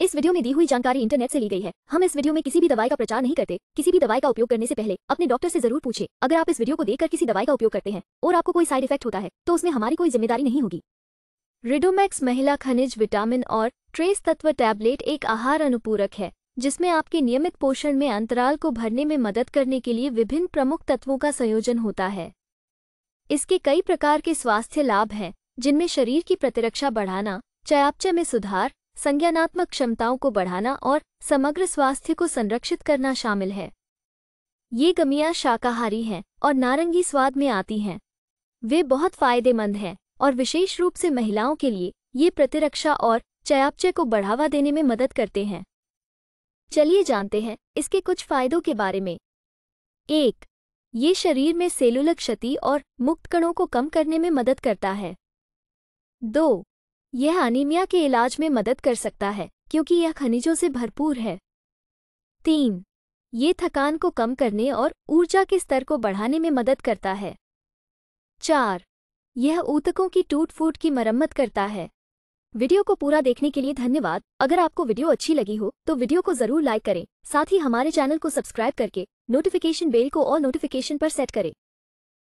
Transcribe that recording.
इस वीडियो में दी हुई जानकारी इंटरनेट से ली गई है हम इस वीडियो में किसी भी दवाई का प्रचार नहीं करते किसी भी दवाई का उपयोग करने से पहले अपने डॉक्टर से जरूर पूछे अगर आप इस वीडियो को देखकर किसी दवाई का उपयोग करते हैं और आपको कोई साइड इफेक्ट होता है तो उसमें हमारी कोई जिम्मेदारी नहीं होगी रिडोमैक्स महिला खनिज विटामिन और ट्रेस तत्व टैबलेट एक आहार अनुपूरक है जिसमें आपके नियमित पोषण में अंतराल को भरने में मदद करने के लिए विभिन्न प्रमुख तत्वों का संयोजन होता है इसके कई प्रकार के स्वास्थ्य लाभ हैं जिनमें शरीर की प्रतिरक्षा बढ़ाना चयापचय में सुधार संज्ञानात्मक क्षमताओं को बढ़ाना और समग्र स्वास्थ्य को संरक्षित करना शामिल है ये गमियाँ शाकाहारी हैं और नारंगी स्वाद में आती हैं वे बहुत फायदेमंद हैं और विशेष रूप से महिलाओं के लिए ये प्रतिरक्षा और चयापचय को बढ़ावा देने में मदद करते हैं चलिए जानते हैं इसके कुछ फायदों के बारे में एक ये शरीर में सेलुलर क्षति और मुक्त कणों को कम करने में मदद करता है दो यह अनीमिया के इलाज में मदद कर सकता है क्योंकि यह खनिजों से भरपूर है तीन ये थकान को कम करने और ऊर्जा के स्तर को बढ़ाने में मदद करता है चार यह ऊतकों की टूट फूट की मरम्मत करता है वीडियो को पूरा देखने के लिए धन्यवाद अगर आपको वीडियो अच्छी लगी हो तो वीडियो को जरूर लाइक करें साथ ही हमारे चैनल को सब्सक्राइब करके नोटिफिकेशन बेल को और नोटिफिकेशन पर सेट करें